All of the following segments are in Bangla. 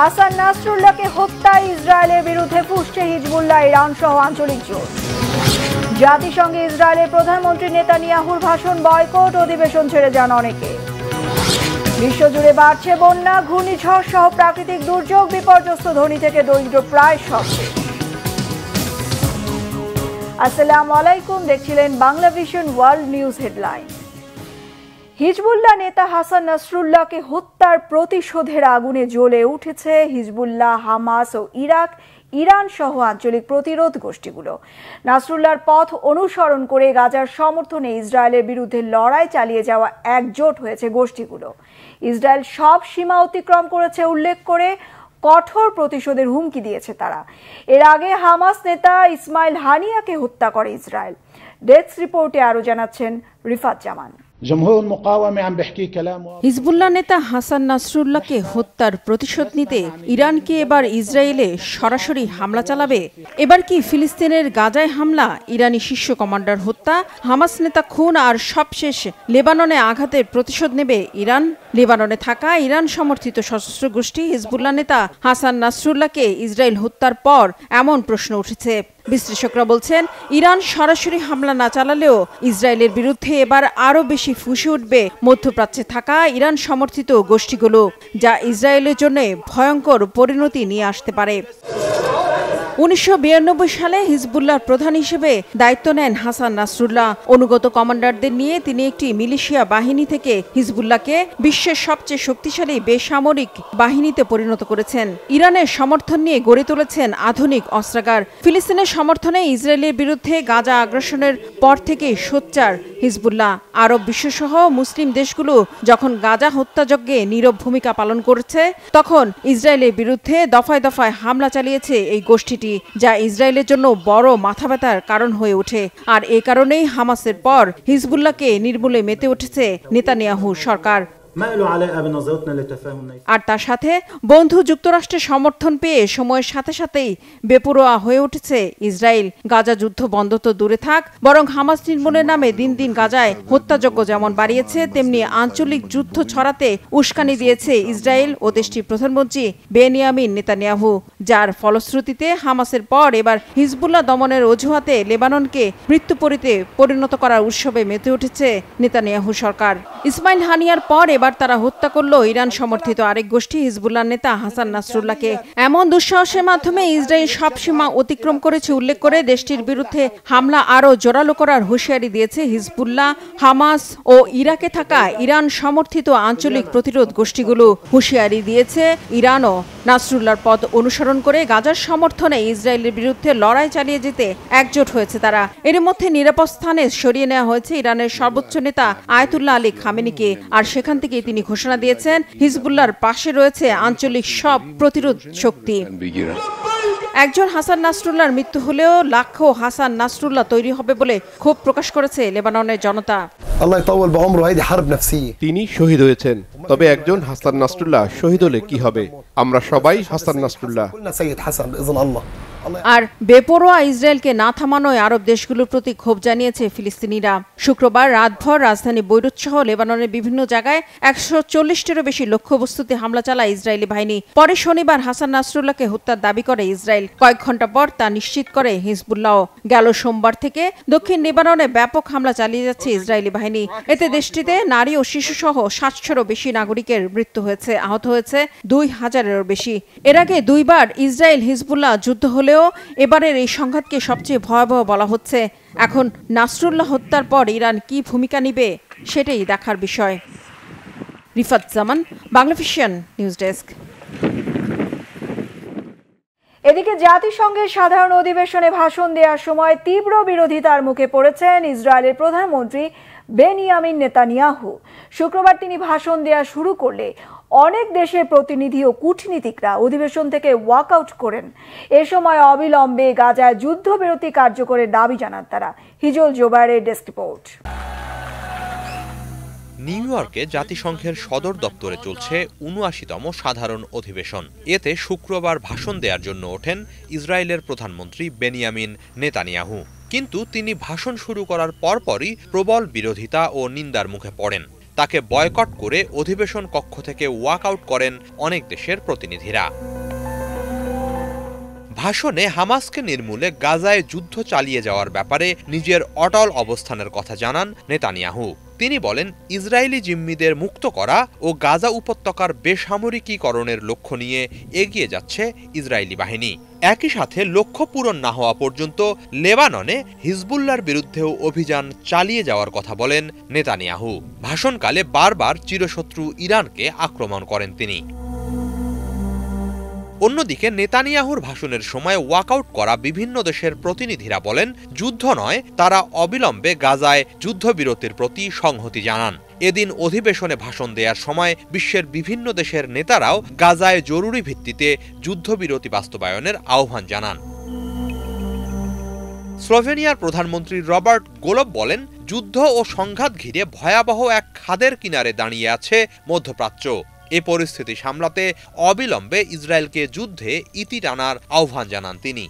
হাসান নাসরুল্লাহকে হত্যা ইসরায়েলের বিরুদ্ধে ফুসছে হিজবুল্লাহ ইরান সহ আঞ্চলিক জোট জাতিসংঘে ইসরায়েলের প্রধানমন্ত্রী নেতানিয়াহুর ভাষণ বয়কট অধিবেশন ছেড়ে যান অনেকে বিশ্বজুড়ে বাড়ছে বন্যা ঘূর্ণিঝড় সহ প্রাকৃতিক দুর্যোগ বিপর্যস্ত ধনী থেকে দরিদ্র প্রায় সব আসসালামু আলাইকুম দেখছিলেন Bangla Vision world news headline Hezbollah নেতা হাসান নাসরুল্লাহকে হত্যার প্রতিশোধের আগুনে জ্বলে উঠেছে হিজবুল্লাহ হামাস ও ইরাক ইরান সহ আঞ্চলিক প্রতিরোধ গোষ্ঠীগুলো নাসরুল্লাহর পথ অনুসরণ করে গাজার সমর্থনে ইসরায়েলের বিরুদ্ধে লড়াই চালিয়ে যাওয়া একজোট হয়েছে গোষ্ঠীগুলো ইসরায়েল সব সীমা অতিক্রম করেছে উল্লেখ করে কঠোর প্রতিশোধের হুমকি দিয়েছে তারা এর আগে হামাস নেতা ইসমাইল হানিয়াকে হত্যা করে ইসরায়েল ডেস্ক রিপোর্টে আরও জানাচ্ছেন রিফাত জামান হিজবুল্লাহ নেতা হাসান নাসরুল্লাহকে হত্যার প্রতিশোধ নিতে ইরানকে এবার ইসরায়েলে সরাসরি হামলা চালাবে এবার কি ফিলিস্তিনের গাজায় হামলা ইরানি শীর্ষ কমান্ডার হত্যা হামাস নেতা খুন আর সবশেষ লেবাননে আঘাতের প্রতিশোধ নেবে ইরান লেবাননে থাকা ইরান সমর্থিত সশস্ত্র গোষ্ঠী হিজবুল্লাহ নেতা হাসান নাসরুল্লাহকে ইসরায়েল হত্যার পর এমন প্রশ্ন উঠেছে বিশ্লেষকরা বলছেন ইরান সরাসরি হামলা না চালালেও ইসরায়েলের বিরুদ্ধে এবার আরও বেশি ফুসে উঠবে মধ্যপ্রাচ্যে থাকা ইরান সমর্থিত গোষ্ঠীগুলো যা ইসরায়েলের জন্য ভয়ঙ্কর পরিণতি নিয়ে আসতে পারে উনিশশো সালে হিজবুল্লাহর প্রধান হিসেবে দায়িত্ব নেন হাসান নাসরুল্লাহ অনুগত কমান্ডারদের নিয়ে তিনি একটি মিলিশিয়া বাহিনী থেকে হিজবুল্লাহকে বিশ্বের সবচেয়ে শক্তিশালী বেসামরিক বাহিনীতে পরিণত করেছেন ইরানের সমর্থন নিয়ে গড়ে তুলেছেন আধুনিক অস্ত্রাগার ফিলিস্তিনের সমর্থনে ইসরায়েলের বিরুদ্ধে গাজা আগ্রাসনের পর থেকে সোচ্চার হিজবুল্লাহ আরব বিশ্বসহ মুসলিম দেশগুলো যখন গাজা হত্যাযজ্ঞে নীরব ভূমিকা পালন করছে তখন ইসরায়েলের বিরুদ্ধে দফায় দফায় হামলা চালিয়েছে এই গোষ্ঠীটি ঘাঁটি যা ইসরায়েলের জন্য বড় মাথা ব্যথার কারণ হয়ে ওঠে আর এ কারণেই হামাসের পর হিজবুল্লাহকে নির্মূলে মেতে উঠেছে নেতানিয়াহু সরকার আর তার সাথে বন্ধু যুক্তরাষ্ট্রের সমর্থন পেয়ে সময়ের সাথে সাথেই বেপরোয়া হয়ে উঠেছে ইসরায়েল গাজা যুদ্ধ বন্ধ তো দূরে থাক বরং হামাস নির্মূলের নামে দিন দিন গাজায় হত্যাযজ্ঞ যেমন বাড়িয়েছে তেমনি আঞ্চলিক যুদ্ধ ছড়াতে উস্কানি দিয়েছে ইসরায়েল ও দেশটির প্রধানমন্ত্রী বেনিয়ামিন নেতানিয়াহু যার ফলশ্রুতিতে হামাসের পর এবার হিজবুল্লাহ দমনের অজুহাতে লেবাননকে মৃত্যুপরিতে পরিণত করার উৎসবে মেতে উঠেছে নেতানিয়াহু সরকার ইসমাইল হানিয়ার পর এবার আবার তারা হত্যা করল ইরান সমর্থিত আরেক গোষ্ঠী হিজবুল্লাহ নেতা হাসান নাসরুল্লাহকে এমন দুঃসাহসের মাধ্যমে ইসরায়েল সব সীমা অতিক্রম করেছে উল্লেখ করে দেশটির বিরুদ্ধে হামলা আরও জোরালো করার হুঁশিয়ারি দিয়েছে হিজবুল্লাহ হামাস ও ইরাকে থাকা ইরান সমর্থিত আঞ্চলিক প্রতিরোধ গোষ্ঠীগুলো হুঁশিয়ারি দিয়েছে ইরানও নাসরুল্লার পদ অনুসরণ করে গাজার সমর্থনে ইসরায়েলের বিরুদ্ধে লড়াই চালিয়ে যেতে একজোট হয়েছে তারা এর মধ্যে নিরাপদ স্থানে সরিয়ে নেওয়া হয়েছে ইরানের সর্বোচ্চ নেতা আয়তুল্লাহ আলী খামেনিকে আর সেখান থেকে থেকে তিনি ঘোষণা দিয়েছেন হিজবুল্লার পাশে রয়েছে আঞ্চলিক সব প্রতিরোধ শক্তি একজন হাসান নাসরুল্লাহর মৃত্যু হলেও লাখ হাসান নাসরুল্লাহ তৈরি হবে বলে ক্ষোভ প্রকাশ করেছে লেবাননের জনতা তিনি শহীদ হয়েছেন তবে একজন হাসান নাসরুল্লাহ শহীদ হলে কি হবে আমরা সবাই হাসান নাসরুল্লাহ আর বেপরোয়া ইসরায়েলকে না থামানোয় আরব দেশগুলোর প্রতি ক্ষোভ জানিয়েছে ফিলিস্তিনিরা শুক্রবার রাতভর রাজধানী বৈরুত সহ লেবাননের বিভিন্ন জায়গায় একশো চল্লিশটিরও বেশি লক্ষ্যবস্তুতে হামলা চালায় ইসরায়েলি বাহিনী পরে শনিবার হাসান নাসরুল্লাহকে হত্যার দাবি করে ইসরায়েল কয়েক ঘন্টা পর তা নিশ্চিত করে হিজবুল্লাহ গেল সোমবার থেকে দক্ষিণ লেবাননে ব্যাপক হামলা চালিয়ে যাচ্ছে ইসরায়েলি বাহিনী এতে দেশটিতে নারী ও শিশু সহ সাতশোরও বেশি নাগরিকের মৃত্যু হয়েছে আহত হয়েছে দুই হাজারেরও বেশি এর আগে দুইবার ইসরায়েল হিজবুল্লাহ যুদ্ধ হলেও হলেও এবারের এই সংঘাতকে সবচেয়ে ভয়াবহ বলা হচ্ছে এখন নাসরুল্লাহ হত্যার পর ইরান কি ভূমিকা নিবে সেটাই দেখার বিষয় রিফাত জামান বাংলাভিশন নিউজ ডেস্ক এদিকে জাতিসংঘের সাধারণ অধিবেশনে ভাষণ দেওয়ার সময় তীব্র বিরোধিতার মুখে পড়েছেন ইসরায়েলের প্রধানমন্ত্রী বেনিয়ামিন নেতানিয়াহু শুক্রবার তিনি ভাষণ দেয়া শুরু করলে অনেক দেশের প্রতিনিধি ও কূটনীতিকরা অধিবেশন থেকে ওয়াক আউট করেন এ সময় অবিলম্বে গাজায় যুদ্ধবিরতি কার্যকরের দাবি জানান তারা হিজল জোবারের ডেস্ক রিপোর্ট নিউ ইয়র্কে জাতিসংঘের সদর দপ্তরে চলছে উনআশিতম সাধারণ অধিবেশন এতে শুক্রবার ভাষণ দেওয়ার জন্য ওঠেন ইসরায়েলের প্রধানমন্ত্রী বেনিয়ামিন নেতানিয়াহু কিন্তু তিনি ভাষণ শুরু করার পরপরই প্রবল বিরোধিতা ও নিন্দার মুখে পড়েন তাকে বয়কট করে অধিবেশন কক্ষ থেকে ওয়াকআউট করেন অনেক দেশের প্রতিনিধিরা ভাষণে হামাসকে নির্মূলে গাজায় যুদ্ধ চালিয়ে যাওয়ার ব্যাপারে নিজের অটল অবস্থানের কথা জানান নেতানিয়াহু তিনি বলেন ইসরায়েলি জিম্মিদের মুক্ত করা ও গাজা উপত্যকার বেসামরিকীকরণের লক্ষ্য নিয়ে এগিয়ে যাচ্ছে ইসরায়েলি বাহিনী একই সাথে লক্ষ্য পূরণ না হওয়া পর্যন্ত লেবাননে হিজবুল্লার বিরুদ্ধেও অভিযান চালিয়ে যাওয়ার কথা বলেন নেতানিয়াহু ভাষণকালে বারবার চিরশত্রু ইরানকে আক্রমণ করেন তিনি অন্যদিকে নেতানিয়াহুর ভাষণের সময় ওয়াকআউট করা বিভিন্ন দেশের প্রতিনিধিরা বলেন যুদ্ধ নয় তারা অবিলম্বে গাজায় যুদ্ধবিরতির প্রতি সংহতি জানান এদিন অধিবেশনে ভাষণ দেওয়ার সময় বিশ্বের বিভিন্ন দেশের নেতারাও গাজায় জরুরি ভিত্তিতে যুদ্ধবিরতি বাস্তবায়নের আহ্বান জানান স্লোভেনিয়ার প্রধানমন্ত্রী রবার্ট গোলব বলেন যুদ্ধ ও সংঘাত ঘিরে ভয়াবহ এক খাদের কিনারে দাঁড়িয়ে আছে মধ্যপ্রাচ্য এ পরিস্থিতি সামলাতে অবিলম্বে ইসরায়েলকে যুদ্ধে ইতি টানার আহ্বান জানান তিনি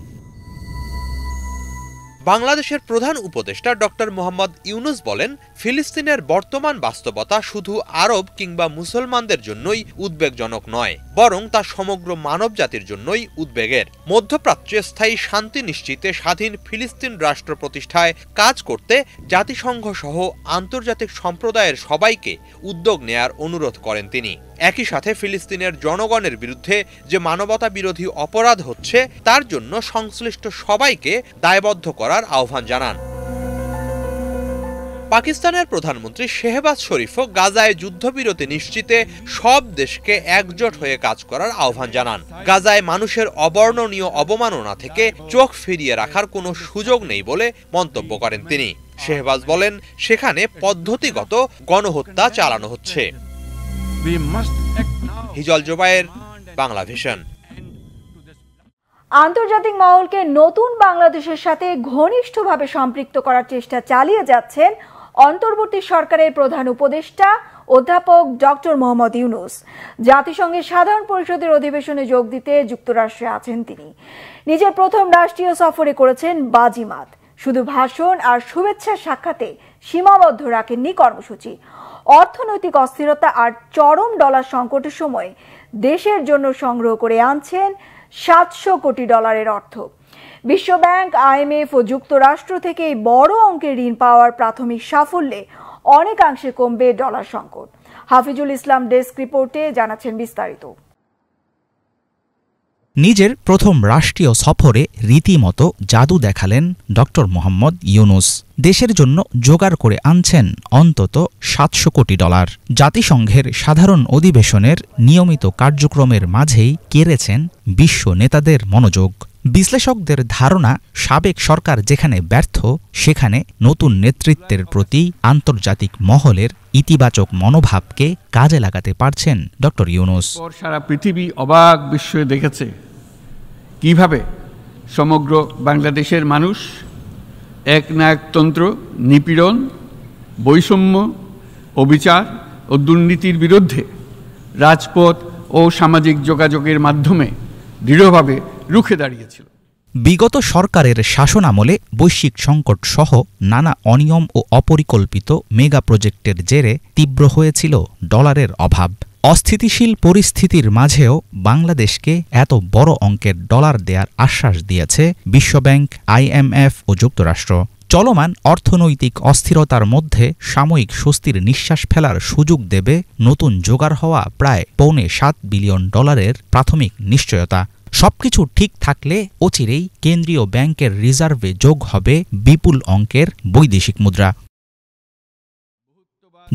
বাংলাদেশের প্রধান উপদেষ্টা ডক্টর মোহাম্মদ ইউনুস বলেন ফিলিস্তিনের বর্তমান বাস্তবতা শুধু আরব কিংবা মুসলমানদের জন্যই উদ্বেগজনক নয় বরং তা সমগ্র মানব জাতির জন্যই উদ্বেগের মধ্যপ্রাচ্যে স্থায়ী শান্তি নিশ্চিতে স্বাধীন ফিলিস্তিন রাষ্ট্র প্রতিষ্ঠায় কাজ করতে জাতিসংঘ সহ আন্তর্জাতিক সম্প্রদায়ের সবাইকে উদ্যোগ নেয়ার অনুরোধ করেন তিনি একই সাথে ফিলিস্তিনের জনগণের বিরুদ্ধে যে মানবতা বিরোধী অপরাধ হচ্ছে তার জন্য সংশ্লিষ্ট সবাইকে দায়বদ্ধ করার আহ্বান জানান পাকিস্তানের প্রধানমন্ত্রী শেহবাজ শরীফও গাজায় যুদ্ধবিরতি নিশ্চিতে সব দেশকে একজোট হয়ে কাজ করার আহ্বান জানান গাজায় মানুষের অবর্ণনীয় অবমাননা থেকে চোখ ফিরিয়ে রাখার কোনো সুযোগ নেই বলে মন্তব্য করেন তিনি শেহবাজ বলেন সেখানে পদ্ধতিগত গণহত্যা চালানো হচ্ছে হিজল জোবায়ের বাংলা ভিশন আন্তর্জাতিক মহলকে নতুন বাংলাদেশের সাথে ঘনিষ্ঠভাবে সম্পৃক্ত করার চেষ্টা চালিয়ে যাচ্ছেন অন্তর্বর্তী সরকারের প্রধান উপদেষ্টা অধ্যাপক ডক্টর মোহাম্মদ ইউনুস জাতিসংঘের সাধারণ পরিষদের অধিবেশনে যোগ দিতে যুক্তরাষ্ট্রে আছেন তিনি নিজের প্রথম রাষ্ট্রীয় সফরে করেছেন বাজিমাত শুধু ভাষণ আর শুভেচ্ছা সাক্ষাতে সীমাবদ্ধ রাখেননি কর্মসূচি অর্থনৈতিক অস্থিরতা আর চরম ডলার সংকটের সময় দেশের জন্য সংগ্রহ করে আনছেন সাতশো কোটি ডলারের অর্থ বিশ্বব্যাংক আইএমএফ ও যুক্তরাষ্ট্র থেকে বড় অঙ্কের ঋণ পাওয়ার প্রাথমিক সাফল্যে অনেকাংশে কমবে ডলার সংকট হাফিজুল ইসলাম ডেস্ক রিপোর্টে জানাচ্ছেন বিস্তারিত নিজের প্রথম রাষ্ট্রীয় সফরে রীতিমতো জাদু দেখালেন ড মোহাম্মদ ইউনুস দেশের জন্য জোগাড় করে আনছেন অন্তত সাতশো কোটি ডলার জাতিসংঘের সাধারণ অধিবেশনের নিয়মিত কার্যক্রমের মাঝেই কেড়েছেন বিশ্ব নেতাদের মনোযোগ বিশ্লেষকদের ধারণা সাবেক সরকার যেখানে ব্যর্থ সেখানে নতুন নেতৃত্বের প্রতি আন্তর্জাতিক মহলের ইতিবাচক মনোভাবকে কাজে লাগাতে পারছেন ড ইউনুস সারা পৃথিবী অবাক বিশ্বে দেখেছে কিভাবে সমগ্র বাংলাদেশের মানুষ এক নায়কতন্ত্র নিপীড়ন বৈষম্য অবিচার ও দুর্নীতির বিরুদ্ধে রাজপথ ও সামাজিক যোগাযোগের মাধ্যমে দৃঢ়ভাবে রুখে দাঁড়িয়েছিল বিগত সরকারের শাসন আমলে বৈশ্বিক সংকট সহ নানা অনিয়ম ও অপরিকল্পিত মেগা প্রজেক্টের জেরে তীব্র হয়েছিল ডলারের অভাব অস্থিতিশীল পরিস্থিতির মাঝেও বাংলাদেশকে এত বড় অঙ্কের ডলার দেয়ার আশ্বাস দিয়েছে বিশ্বব্যাংক আইএমএফ ও যুক্তরাষ্ট্র চলমান অর্থনৈতিক অস্থিরতার মধ্যে সাময়িক স্বস্তির নিঃশ্বাস ফেলার সুযোগ দেবে নতুন জোগার হওয়া প্রায় পৌনে সাত বিলিয়ন ডলারের প্রাথমিক নিশ্চয়তা সবকিছু ঠিক থাকলে অচিরেই কেন্দ্রীয় ব্যাংকের রিজার্ভে যোগ হবে বিপুল অঙ্কের বৈদেশিক মুদ্রা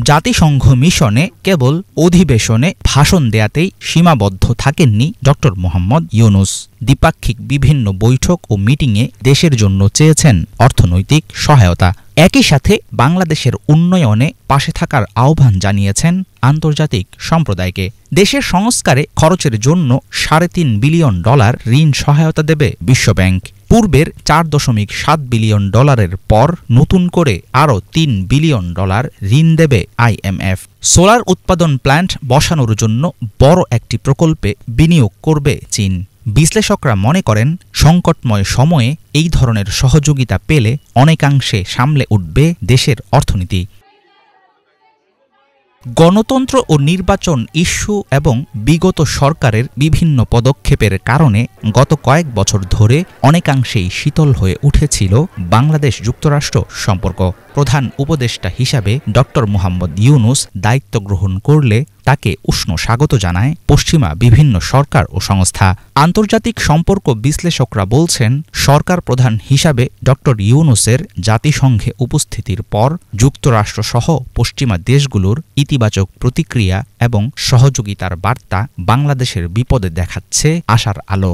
জাতিসংঘ মিশনে কেবল অধিবেশনে ভাষণ দেয়াতেই সীমাবদ্ধ থাকেননি ড মোহাম্মদ ইউনুস দ্বিপাক্ষিক বিভিন্ন বৈঠক ও মিটিংয়ে দেশের জন্য চেয়েছেন অর্থনৈতিক সহায়তা একই সাথে বাংলাদেশের উন্নয়নে পাশে থাকার আহ্বান জানিয়েছেন আন্তর্জাতিক সম্প্রদায়কে দেশের সংস্কারে খরচের জন্য সাড়ে তিন বিলিয়ন ডলার ঋণ সহায়তা দেবে বিশ্বব্যাংক পূর্বের চার দশমিক সাত বিলিয়ন ডলারের পর নতুন করে আরও তিন বিলিয়ন ডলার ঋণ দেবে আইএমএফ সোলার উৎপাদন প্ল্যান্ট বসানোর জন্য বড় একটি প্রকল্পে বিনিয়োগ করবে চীন বিশ্লেষকরা মনে করেন সংকটময় সময়ে এই ধরনের সহযোগিতা পেলে অনেকাংশে সামলে উঠবে দেশের অর্থনীতি গণতন্ত্র ও নির্বাচন ইস্যু এবং বিগত সরকারের বিভিন্ন পদক্ষেপের কারণে গত কয়েক বছর ধরে অনেকাংশেই শীতল হয়ে উঠেছিল বাংলাদেশ যুক্তরাষ্ট্র সম্পর্ক প্রধান উপদেষ্টা হিসাবে ড মোহাম্মদ ইউনুস দায়িত্ব গ্রহণ করলে তাকে উষ্ণ স্বাগত জানায় পশ্চিমা বিভিন্ন সরকার ও সংস্থা আন্তর্জাতিক সম্পর্ক বিশ্লেষকরা বলছেন সরকার প্রধান হিসাবে ড ইউনুসের জাতিসংঘে উপস্থিতির পর যুক্তরাষ্ট্রসহ পশ্চিমা দেশগুলোর ইতিবাচক প্রতিক্রিয়া এবং সহযোগিতার বার্তা বাংলাদেশের বিপদে দেখাচ্ছে আশার আলো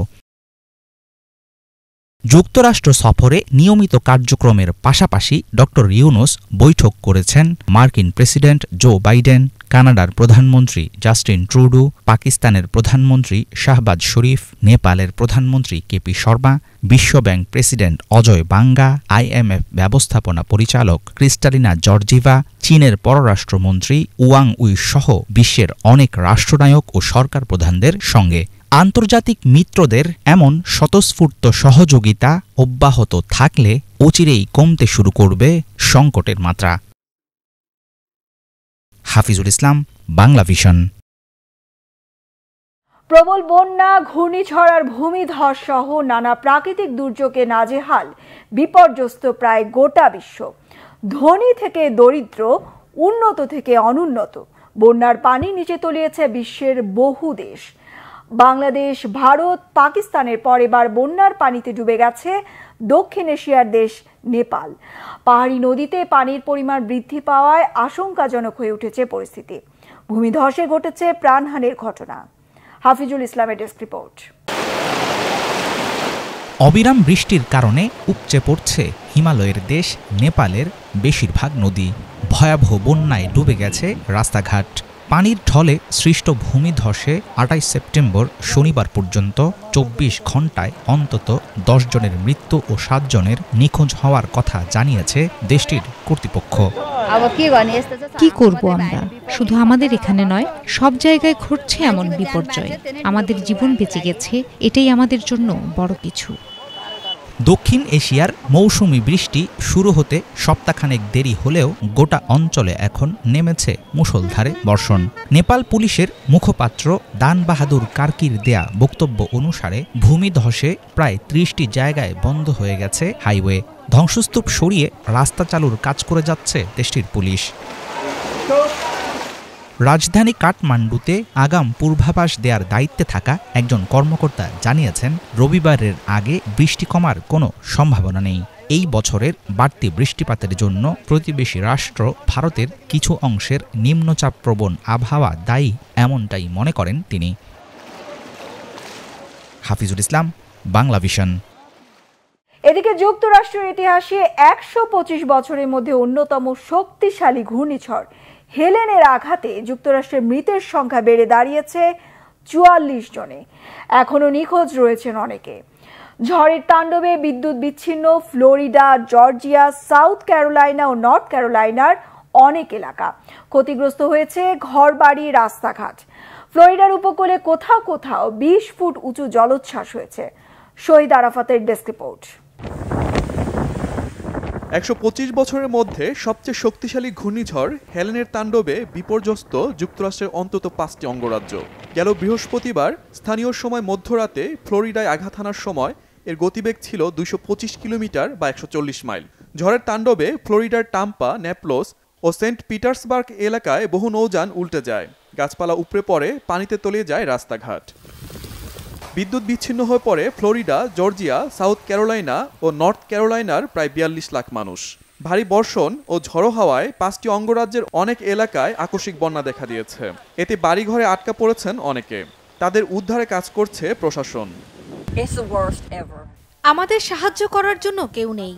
যুক্তরাষ্ট্র সফরে নিয়মিত কার্যক্রমের পাশাপাশি ড ইউনুস বৈঠক করেছেন মার্কিন প্রেসিডেন্ট জো বাইডেন কানাডার প্রধানমন্ত্রী জাস্টিন ট্রুডু পাকিস্তানের প্রধানমন্ত্রী শাহবাজ শরীফ নেপালের প্রধানমন্ত্রী কেপি শর্মা বিশ্বব্যাংক প্রেসিডেন্ট অজয় বাঙ্গা আইএমএফ ব্যবস্থাপনা পরিচালক ক্রিস্টালিনা জর্জিভা চীনের পররাষ্ট্রমন্ত্রী ওয়াং উই সহ বিশ্বের অনেক রাষ্ট্রনায়ক ও সরকার প্রধানদের সঙ্গে আন্তর্জাতিক মিত্রদের এমন স্বতঃস্ফূর্ত সহযোগিতা অব্যাহত থাকলে অচিরেই কমতে শুরু করবে সংকটের মাত্রা হাফিজুল ইসলাম বাংলা ভিশন প্রবল বন্যা ঘূর্ণিঝড় আর ভূমিধস সহ নানা প্রাকৃতিক দুর্যোগে নাজেহাল বিপর্যস্ত প্রায় গোটা বিশ্ব ধনী থেকে দরিদ্র উন্নত থেকে অনুন্নত বন্যার পানি নিচে তলিয়েছে বিশ্বের বহু দেশ বাংলাদেশ ভারত পাকিস্তানের পর এবার বন্যার পানিতে ডুবে গেছে দক্ষিণ এশিয়ার দেশ নেপাল পাহাড়ি নদীতে পানির পরিমাণ বৃদ্ধি পাওয়ায় আশঙ্কাজনক হয়ে উঠেছে পরিস্থিতি ভূমিধসে ঘটেছে প্রাণহানির ঘটনা হাফিজুল ইসলামের ডেস্ক রিপোর্ট অবিরাম বৃষ্টির কারণে উপচে পড়ছে হিমালয়ের দেশ নেপালের বেশিরভাগ নদী ভয়াবহ বন্যায় ডুবে গেছে রাস্তাঘাট পানির ঢলে সৃষ্ট ভূমি ধসে আটাইশ সেপ্টেম্বর শনিবার পর্যন্ত চব্বিশ ঘন্টায় অন্তত দশ জনের মৃত্যু ও সাতজনের নিখোঁজ হওয়ার কথা জানিয়েছে দেশটির কর্তৃপক্ষ কি করব আমরা শুধু আমাদের এখানে নয় সব জায়গায় ঘটছে এমন বিপর্যয় আমাদের জীবন বেঁচে গেছে এটাই আমাদের জন্য বড় কিছু দক্ষিণ এশিয়ার মৌসুমি বৃষ্টি শুরু হতে সপ্তাহখানেক দেরি হলেও গোটা অঞ্চলে এখন নেমেছে মুষলধারে বর্ষণ নেপাল পুলিশের মুখপাত্র দান বাহাদুর কার্কির দেয়া বক্তব্য অনুসারে ভূমিধসে প্রায় ত্রিশটি জায়গায় বন্ধ হয়ে গেছে হাইওয়ে ধ্বংসস্তূপ সরিয়ে রাস্তা চালুর কাজ করে যাচ্ছে দেশটির পুলিশ রাজধানী কাঠমান্ডুতে আগাম পূর্বাভাস দেওয়ার দায়িত্বে থাকা একজন কর্মকর্তা জানিয়েছেন রবিবারের আগে বৃষ্টি কমার কোনো সম্ভাবনা নেই এই বছরের বাড়তি বৃষ্টিপাতের জন্য প্রতিবেশী রাষ্ট্র ভারতের কিছু অংশের নিম্নচাপ প্রবণ আবহাওয়া দায়ী এমনটাই মনে করেন তিনি হাফিজুল ইসলাম বাংলা ভিশন এদিকে যুক্তরাষ্ট্রের ইতিহাসে একশো বছরের মধ্যে অন্যতম শক্তিশালী ঘূর্ণিঝড় হেলেনের আঘাতে যুক্তরাষ্ট্রের মৃতের সংখ্যা বেড়ে দাঁড়িয়েছে চুয়াল্লিশ জনে এখনও নিখোঁজ রয়েছেন অনেকে ঝড়ের তাণ্ডবে বিদ্যুৎ বিচ্ছিন্ন ফ্লোরিডা জর্জিয়া সাউথ ক্যারোলাইনা ও নর্থ ক্যারোলাইনার অনেক এলাকা ক্ষতিগ্রস্ত হয়েছে ঘরবাড়ি রাস্তাঘাট ফ্লোরিডার উপকূলে কোথাও কোথাও বিশ ফুট উঁচু জলোচ্ছ্বাস হয়েছে শহীদ আরাফাতের ডেস্ক রিপোর্ট একশো বছরের মধ্যে সবচেয়ে শক্তিশালী ঘূর্ণিঝড় হেলেনের তাণ্ডবে বিপর্যস্ত যুক্তরাষ্ট্রের অন্তত পাঁচটি অঙ্গরাজ্য গেল বৃহস্পতিবার স্থানীয় সময় মধ্যরাতে ফ্লোরিডায় আঘাত হানার সময় এর গতিবেগ ছিল দুইশো কিলোমিটার বা একশো মাইল ঝড়ের তাণ্ডবে ফ্লোরিডার টাম্পা নেপলোস ও সেন্ট পিটার্সবার্গ এলাকায় বহু নৌযান উল্টে যায় গাছপালা উপড়ে পড়ে পানিতে তলিয়ে যায় রাস্তাঘাট বিদ্যুৎ বিচ্ছিন্ন হয়ে পড়ে ফ্লোরিডা জর্জিয়া সাউথ ক্যারোলাইনা ও নর্থ ক্যারোলাইনার প্রায় বিয়াল্লিশ লাখ মানুষ ভারী বর্ষণ ও ঝড়ো হাওয়ায় পাঁচটি অঙ্গরাজ্যের অনেক এলাকায় আকস্মিক বন্যা দেখা দিয়েছে এতে বাড়িঘরে আটকা পড়েছেন অনেকে তাদের উদ্ধারে কাজ করছে প্রশাসন আমাদের সাহায্য করার জন্য কেউ নেই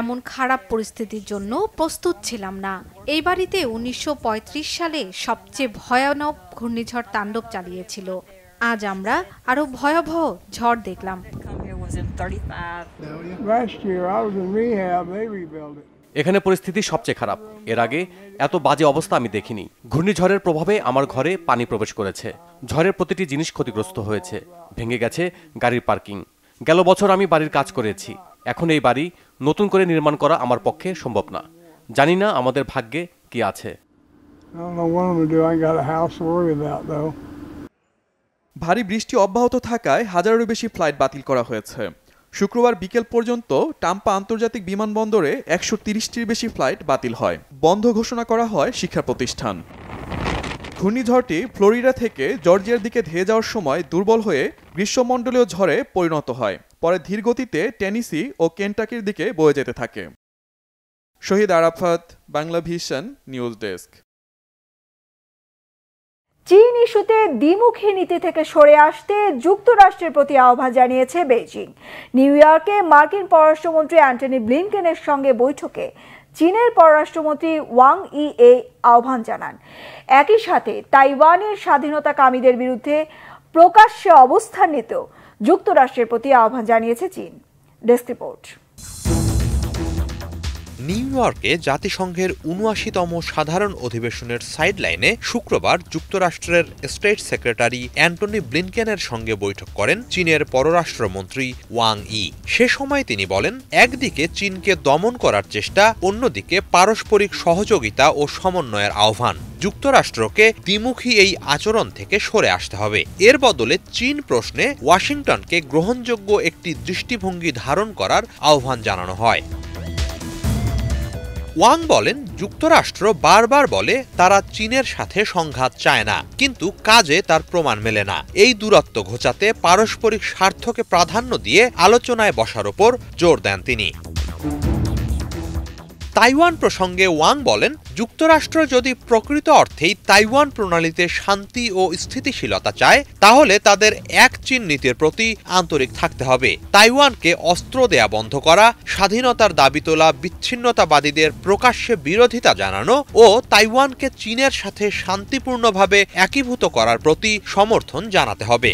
এমন খারাপ পরিস্থিতির জন্য প্রস্তুত ছিলাম না এই বাড়িতে উনিশশো সালে সবচেয়ে ভয়ানক ঘূর্ণিঝড় তাণ্ডব চালিয়েছিল আজ আমরা আরো ভয়াবহ ঝড় দেখলাম এখানে পরিস্থিতি সবচেয়ে খারাপ এর আগে এত বাজে অবস্থা আমি দেখিনি ঘূর্ণিঝড়ের প্রভাবে আমার ঘরে পানি প্রবেশ করেছে ঝড়ের প্রতিটি জিনিস ক্ষতিগ্রস্ত হয়েছে ভেঙে গেছে গাড়ির পার্কিং গেল বছর আমি বাড়ির কাজ করেছি এখন এই বাড়ি নতুন করে নির্মাণ করা আমার পক্ষে সম্ভব না জানি না আমাদের ভাগ্যে কি আছে ভারী বৃষ্টি অব্যাহত থাকায় হাজারেরও বেশি ফ্লাইট বাতিল করা হয়েছে শুক্রবার বিকেল পর্যন্ত টাম্পা আন্তর্জাতিক বিমানবন্দরে একশো তিরিশটির বেশি ফ্লাইট বাতিল হয় বন্ধ ঘোষণা করা হয় শিক্ষা প্রতিষ্ঠান ঘূর্ণিঝড়টি ফ্লোরিডা থেকে জর্জিয়ার দিকে ধেয়ে যাওয়ার সময় দুর্বল হয়ে গ্রীষ্মমণ্ডলীয় ঝড়ে পরিণত হয় পরে ধীরগতিতে টেনিসি ও কেন্টাকির দিকে বয়ে যেতে থাকে Shahid Arafat Bangla Vision news desk চীন ইস্যুতে দ্বিমুখী নীতি থেকে সরে আসতে যুক্তরাষ্ট্রের প্রতি আহ্বান জানিয়েছে বেইজিং নিউ ইয়র্কে মার্কিন পররাষ্ট্রমন্ত্রী অ্যান্টনি ব্লিনকেনের সঙ্গে বৈঠকে চীনের পররাষ্ট্রমন্ত্রী ওয়াং ই এ আহ্বান জানান একই সাথে তাইওয়ানের স্বাধীনতাকামীদের বিরুদ্ধে প্রকাশ্যে অবস্থান নিতেও যুক্তরাষ্ট্রের প্রতি আহ্বান জানিয়েছে চীন ডেস্ক রিপোর্ট নিউ ইয়র্কে জাতিসংঘের উনআশিতম সাধারণ অধিবেশনের সাইডলাইনে শুক্রবার যুক্তরাষ্ট্রের স্টেট সেক্রেটারি অ্যান্টনি ব্লিনকেনের সঙ্গে বৈঠক করেন চীনের পররাষ্ট্রমন্ত্রী ওয়াং ই সে সময় তিনি বলেন একদিকে চীনকে দমন করার চেষ্টা অন্যদিকে পারস্পরিক সহযোগিতা ও সমন্বয়ের আহ্বান যুক্তরাষ্ট্রকে দ্বিমুখী এই আচরণ থেকে সরে আসতে হবে এর বদলে চীন প্রশ্নে ওয়াশিংটনকে গ্রহণযোগ্য একটি দৃষ্টিভঙ্গি ধারণ করার আহ্বান জানানো হয় ওয়াং বলেন যুক্তরাষ্ট্র বারবার বলে তারা চীনের সাথে সংঘাত চায় না কিন্তু কাজে তার প্রমাণ মেলে না এই দূরত্ব ঘোচাতে পারস্পরিক স্বার্থকে প্রাধান্য দিয়ে আলোচনায় বসার ওপর জোর দেন তিনি তাইওয়ান প্রসঙ্গে ওয়াং বলেন যুক্তরাষ্ট্র যদি প্রকৃত অর্থেই তাইওয়ান প্রণালীতে শান্তি ও স্থিতিশীলতা চায় তাহলে তাদের এক চীন নীতির প্রতি আন্তরিক থাকতে হবে তাইওয়ানকে অস্ত্র দেয়া বন্ধ করা স্বাধীনতার দাবি তোলা বিচ্ছিন্নতাবাদীদের প্রকাশ্যে বিরোধিতা জানানো ও তাইওয়ানকে চীনের সাথে শান্তিপূর্ণভাবে একীভূত করার প্রতি সমর্থন জানাতে হবে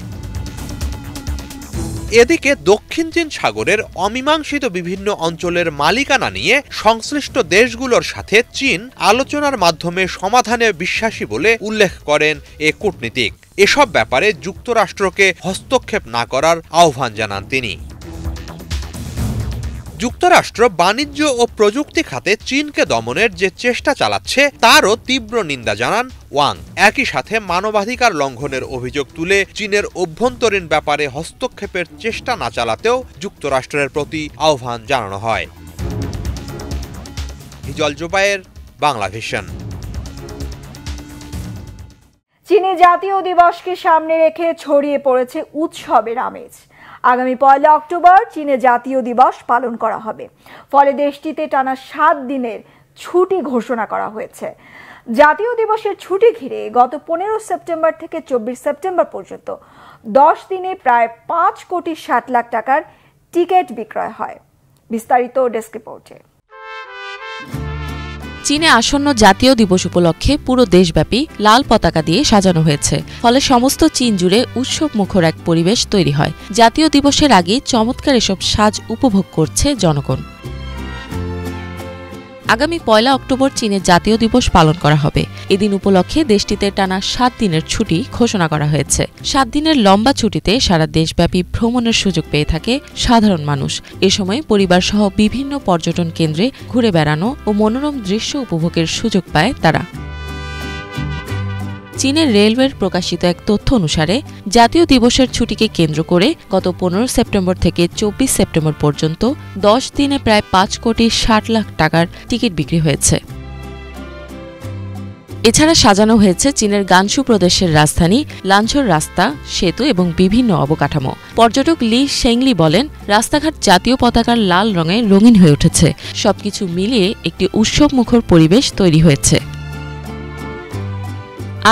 এদিকে দক্ষিণ চীন সাগরের অমীমাংসিত বিভিন্ন অঞ্চলের মালিকানা নিয়ে সংশ্লিষ্ট দেশগুলোর সাথে চীন আলোচনার মাধ্যমে সমাধানে বিশ্বাসী বলে উল্লেখ করেন এ কূটনীতিক এসব ব্যাপারে যুক্তরাষ্ট্রকে হস্তক্ষেপ না করার আহ্বান জানান তিনি যুক্তরাষ্ট্র বাণিজ্য ও প্রযুক্তি খাতে চীনকে দমনের যে চেষ্টা চালাচ্ছে তারও তীব্র নিন্দা জানান ওয়াং একই সাথে মানবাধিকার লঙ্ঘনের অভিযোগ তুলে চীনের অভ্যন্তরীণ ব্যাপারে হস্তক্ষেপের চেষ্টা না চালাতেও যুক্তরাষ্ট্রের প্রতি আহ্বান জানানো হয় হিজল জোবায়ের বাংলা ভিশন চীনে জাতীয় দিবসকে সামনে রেখে ছড়িয়ে পড়েছে উৎসবের আমেজ আগামী পয়লা অক্টোবর চীনে জাতীয় দিবস পালন করা হবে ফলে দেশটিতে টানা সাত দিনের ছুটি ঘোষণা করা হয়েছে জাতীয় দিবসের ছুটি ঘিরে গত পনেরো সেপ্টেম্বর থেকে চব্বিশ সেপ্টেম্বর পর্যন্ত দশ দিনে প্রায় পাঁচ কোটি ষাট লাখ টাকার টিকিট বিক্রয় হয় বিস্তারিত ডেস্ক রিপোর্টে চীনে আসন্ন জাতীয় দিবস উপলক্ষে পুরো দেশব্যাপী লাল পতাকা দিয়ে সাজানো হয়েছে ফলে সমস্ত চীন জুড়ে উৎসব মুখর এক পরিবেশ তৈরি হয় জাতীয় দিবসের আগে চমৎকার এসব সাজ উপভোগ করছে জনগণ আগামী পয়লা অক্টোবর চীনের জাতীয় দিবস পালন করা হবে এদিন উপলক্ষে দেশটিতে টানা সাত দিনের ছুটি ঘোষণা করা হয়েছে সাত দিনের লম্বা ছুটিতে সারা দেশব্যাপী ভ্রমণের সুযোগ পেয়ে থাকে সাধারণ মানুষ এ সময় পরিবার সহ বিভিন্ন পর্যটন কেন্দ্রে ঘুরে বেড়ানো ও মনোরম দৃশ্য উপভোগের সুযোগ পায় তারা চীনের রেলওয়ের প্রকাশিত এক তথ্য অনুসারে জাতীয় দিবসের ছুটিকে কেন্দ্র করে গত পনেরো সেপ্টেম্বর থেকে চব্বিশ সেপ্টেম্বর পর্যন্ত দশ দিনে প্রায় পাঁচ কোটি ষাট লাখ টাকার টিকিট বিক্রি হয়েছে এছাড়া সাজানো হয়েছে চীনের গানসু প্রদেশের রাজধানী লাঞ্ছর রাস্তা সেতু এবং বিভিন্ন অবকাঠামো পর্যটক লি সেংলি বলেন রাস্তাঘাট জাতীয় পতাকার লাল রঙে রঙিন হয়ে উঠেছে সবকিছু মিলিয়ে একটি উৎসবমুখর পরিবেশ তৈরি হয়েছে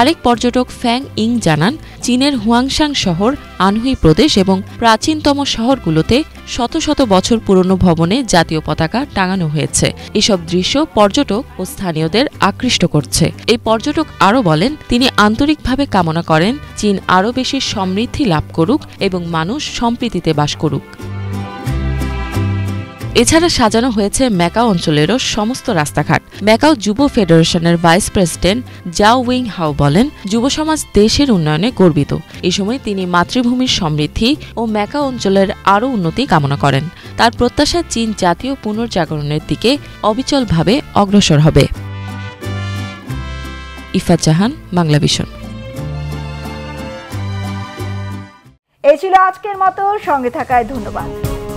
আরেক পর্যটক ফ্যাং ইং জানান চীনের হুয়াংশাং শহর আনহুই প্রদেশ এবং প্রাচীনতম শহরগুলোতে শত শত বছর পুরনো ভবনে জাতীয় পতাকা টাঙানো হয়েছে এসব দৃশ্য পর্যটক ও স্থানীয়দের আকৃষ্ট করছে এই পর্যটক আরও বলেন তিনি আন্তরিকভাবে কামনা করেন চীন আরও বেশি সমৃদ্ধি লাভ করুক এবং মানুষ সম্প্রীতিতে বাস করুক এছাড়া সাজানো হয়েছে ম্যাকাও অঞ্চলেরও সমস্ত রাস্তাঘাট ম্যাকাও যুব ফেডারেশনের vice president Zhao Wing Hao বলেন যুব সমাজ দেশের উন্নয়নে গর্বিত এ সময় তিনি মাতৃভূমির সমৃদ্ধি ও ম্যাকাও অঞ্চলের আরও উন্নতি কামনা করেন তার প্রত্যাশা চীন জাতীয় পুনর্জাগরণের দিকে অবিচলভাবে অগ্রসর হবে ইফা জাহান বাংলা ভিশন এই ছিল আজকের মতো সঙ্গে থাকায় ধন্যবাদ